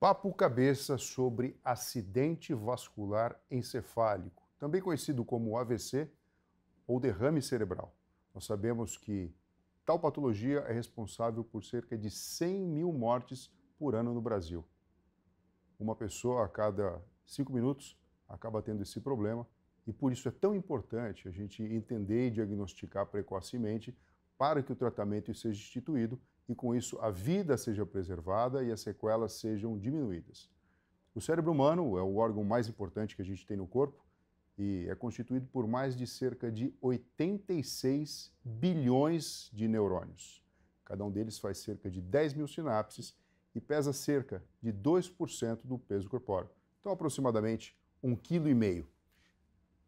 Papo Cabeça sobre acidente vascular encefálico, também conhecido como AVC ou derrame cerebral. Nós sabemos que tal patologia é responsável por cerca de 100 mil mortes por ano no Brasil. Uma pessoa a cada cinco minutos acaba tendo esse problema e por isso é tão importante a gente entender e diagnosticar precocemente para que o tratamento seja instituído e, com isso, a vida seja preservada e as sequelas sejam diminuídas. O cérebro humano é o órgão mais importante que a gente tem no corpo e é constituído por mais de cerca de 86 bilhões de neurônios. Cada um deles faz cerca de 10 mil sinapses e pesa cerca de 2% do peso corpóreo, então aproximadamente 1,5 kg.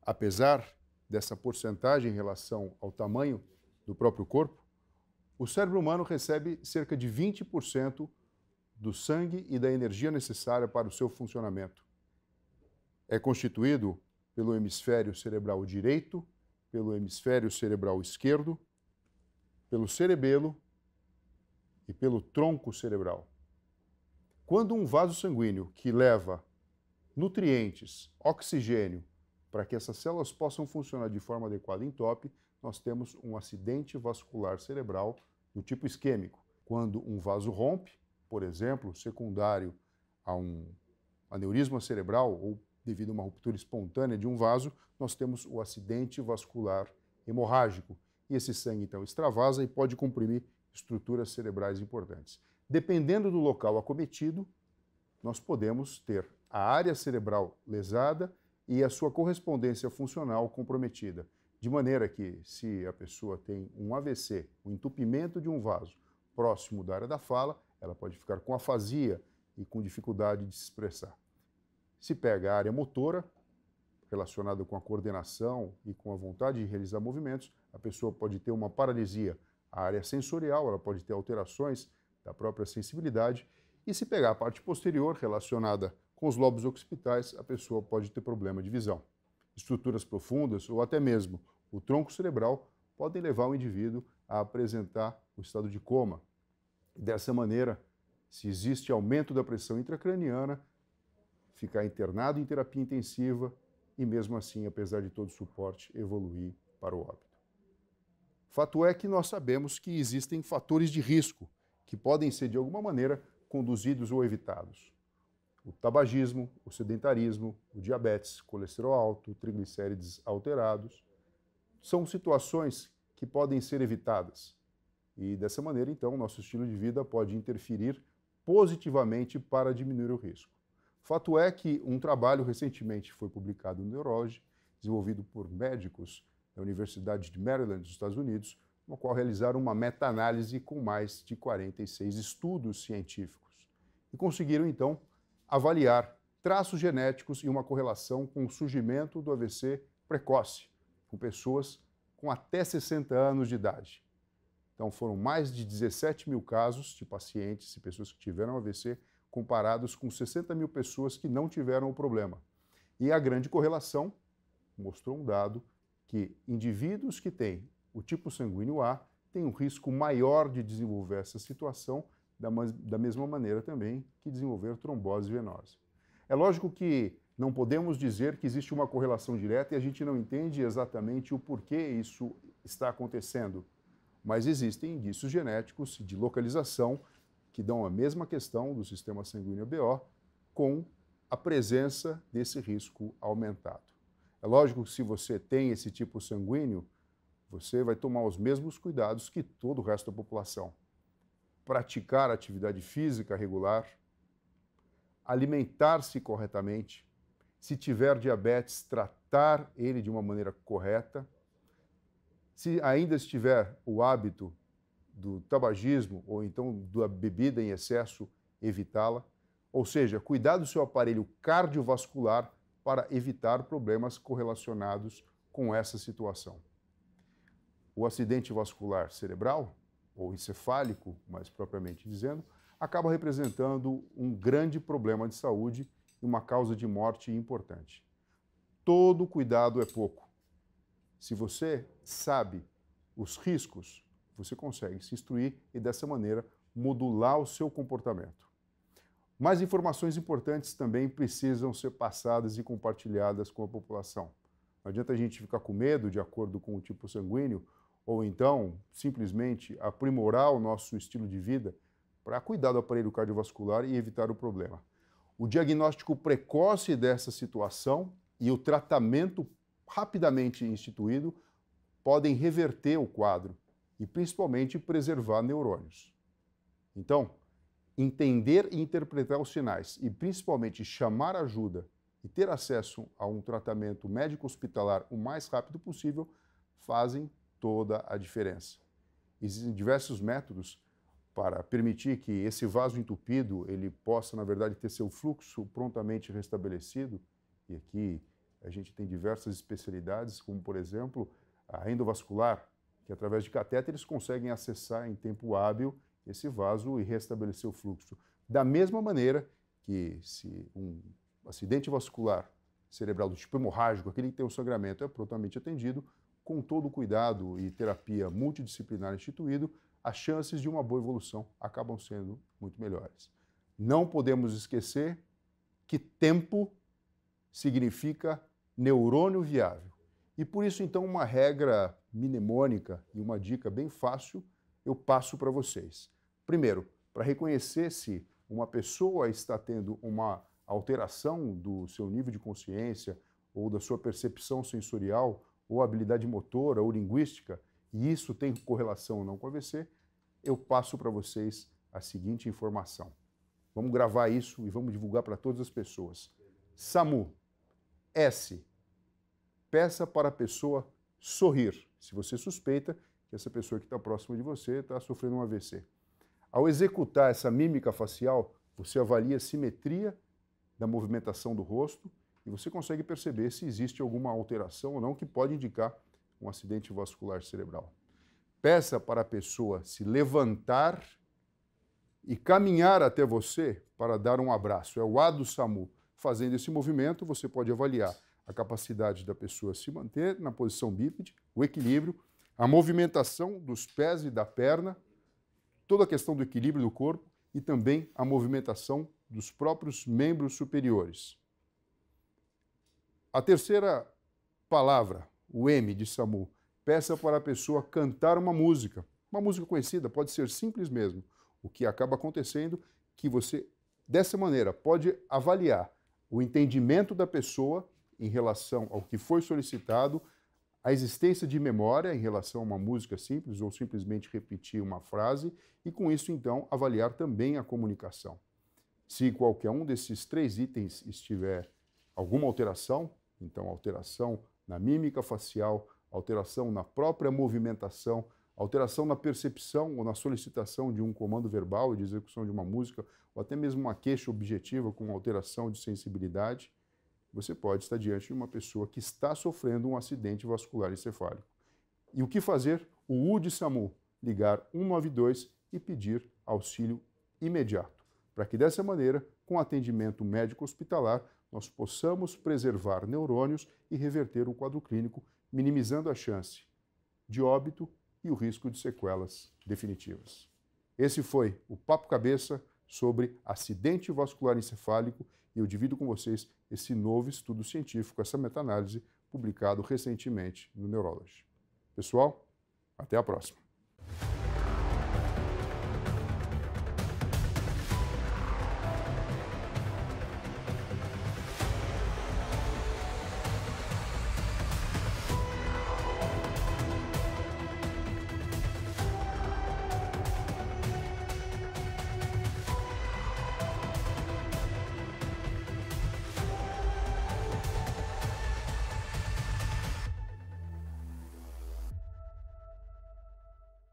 Apesar dessa porcentagem em relação ao tamanho, do próprio corpo, o cérebro humano recebe cerca de 20% do sangue e da energia necessária para o seu funcionamento. É constituído pelo hemisfério cerebral direito, pelo hemisfério cerebral esquerdo, pelo cerebelo e pelo tronco cerebral. Quando um vaso sanguíneo que leva nutrientes, oxigênio para que essas células possam funcionar de forma adequada em top, nós temos um acidente vascular cerebral do tipo isquêmico. Quando um vaso rompe, por exemplo, secundário a um aneurisma cerebral ou devido a uma ruptura espontânea de um vaso, nós temos o acidente vascular hemorrágico. E esse sangue então extravasa e pode comprimir estruturas cerebrais importantes. Dependendo do local acometido, nós podemos ter a área cerebral lesada e a sua correspondência funcional comprometida. De maneira que, se a pessoa tem um AVC, o um entupimento de um vaso próximo da área da fala, ela pode ficar com afasia e com dificuldade de se expressar. Se pega a área motora, relacionada com a coordenação e com a vontade de realizar movimentos, a pessoa pode ter uma paralisia. A área sensorial, ela pode ter alterações da própria sensibilidade. E se pegar a parte posterior, relacionada com os lobos occipitais, a pessoa pode ter problema de visão. Estruturas profundas ou até mesmo o tronco cerebral podem levar o indivíduo a apresentar o estado de coma. Dessa maneira, se existe aumento da pressão intracraniana, ficar internado em terapia intensiva e, mesmo assim, apesar de todo o suporte, evoluir para o óbito. Fato é que nós sabemos que existem fatores de risco que podem ser, de alguma maneira, conduzidos ou evitados o tabagismo, o sedentarismo, o diabetes, colesterol alto, triglicérides alterados, são situações que podem ser evitadas. E dessa maneira, então, nosso estilo de vida pode interferir positivamente para diminuir o risco. Fato é que um trabalho recentemente foi publicado no Neurology, desenvolvido por médicos da Universidade de Maryland, dos Estados Unidos, no qual realizaram uma meta-análise com mais de 46 estudos científicos. E conseguiram, então, avaliar traços genéticos e uma correlação com o surgimento do AVC precoce, com pessoas com até 60 anos de idade. Então, foram mais de 17 mil casos de pacientes e pessoas que tiveram AVC, comparados com 60 mil pessoas que não tiveram o problema. E a grande correlação mostrou um dado que indivíduos que têm o tipo sanguíneo A têm um risco maior de desenvolver essa situação da, mesma maneira também que desenvolver trombose venosa. É lógico que não podemos dizer que existe uma correlação direta e a gente não entende exatamente o porquê isso está acontecendo, mas existem indícios genéticos de localização que dão a mesma questão do sistema sanguíneo BO com a presença desse risco aumentado. É lógico que se você tem esse tipo sanguíneo, você vai tomar os mesmos cuidados que todo o resto da população praticar atividade física regular, alimentar-se corretamente, se tiver diabetes, tratar ele de uma maneira correta, se ainda estiver o hábito do tabagismo ou então da bebida em excesso, evitá-la, ou seja, cuidar do seu aparelho cardiovascular para evitar problemas correlacionados com essa situação. O acidente vascular cerebral ou encefálico, mais propriamente dizendo, acaba representando um grande problema de saúde e uma causa de morte importante. Todo cuidado é pouco. Se você sabe os riscos, você consegue se instruir e, dessa maneira, modular o seu comportamento. Mais informações importantes também precisam ser passadas e compartilhadas com a população. Não adianta a gente ficar com medo, de acordo com o tipo sanguíneo, ou então simplesmente aprimorar o nosso estilo de vida para cuidar do aparelho cardiovascular e evitar o problema. O diagnóstico precoce dessa situação e o tratamento rapidamente instituído podem reverter o quadro e principalmente preservar neurônios. Então, entender e interpretar os sinais e principalmente chamar ajuda e ter acesso a um tratamento médico hospitalar o mais rápido possível fazem toda a diferença. Existem diversos métodos para permitir que esse vaso entupido ele possa, na verdade, ter seu fluxo prontamente restabelecido. E aqui a gente tem diversas especialidades, como por exemplo a endovascular, que através de catéteres conseguem acessar em tempo hábil esse vaso e restabelecer o fluxo. Da mesma maneira que se um acidente vascular cerebral do tipo hemorrágico, aquele que tem um sangramento, é prontamente atendido, com todo o cuidado e terapia multidisciplinar instituído, as chances de uma boa evolução acabam sendo muito melhores. Não podemos esquecer que tempo significa neurônio viável. E por isso, então, uma regra mnemônica e uma dica bem fácil eu passo para vocês. Primeiro, para reconhecer se uma pessoa está tendo uma alteração do seu nível de consciência ou da sua percepção sensorial ou habilidade motora ou linguística, e isso tem correlação ou não com o AVC, eu passo para vocês a seguinte informação. Vamos gravar isso e vamos divulgar para todas as pessoas. SAMU, S, peça para a pessoa sorrir, se você suspeita que essa pessoa que está próxima de você está sofrendo um AVC. Ao executar essa mímica facial, você avalia a simetria da movimentação do rosto, e você consegue perceber se existe alguma alteração ou não que pode indicar um acidente vascular cerebral. Peça para a pessoa se levantar e caminhar até você para dar um abraço. É o A do SAMU. Fazendo esse movimento, você pode avaliar a capacidade da pessoa se manter na posição bípede, o equilíbrio, a movimentação dos pés e da perna, toda a questão do equilíbrio do corpo e também a movimentação dos próprios membros superiores. A terceira palavra, o M de SAMU, peça para a pessoa cantar uma música. Uma música conhecida, pode ser simples mesmo. O que acaba acontecendo é que você, dessa maneira, pode avaliar o entendimento da pessoa em relação ao que foi solicitado, a existência de memória em relação a uma música simples ou simplesmente repetir uma frase e, com isso, então, avaliar também a comunicação. Se qualquer um desses três itens estiver alguma alteração, então, alteração na mímica facial, alteração na própria movimentação, alteração na percepção ou na solicitação de um comando verbal, de execução de uma música, ou até mesmo uma queixa objetiva com alteração de sensibilidade, você pode estar diante de uma pessoa que está sofrendo um acidente vascular encefálico. E o que fazer? O de samu ligar 192 e pedir auxílio imediato para que dessa maneira, com atendimento médico hospitalar, nós possamos preservar neurônios e reverter o quadro clínico, minimizando a chance de óbito e o risco de sequelas definitivas. Esse foi o Papo Cabeça sobre acidente vascular encefálico e eu divido com vocês esse novo estudo científico, essa meta-análise publicado recentemente no Neurology. Pessoal, até a próxima!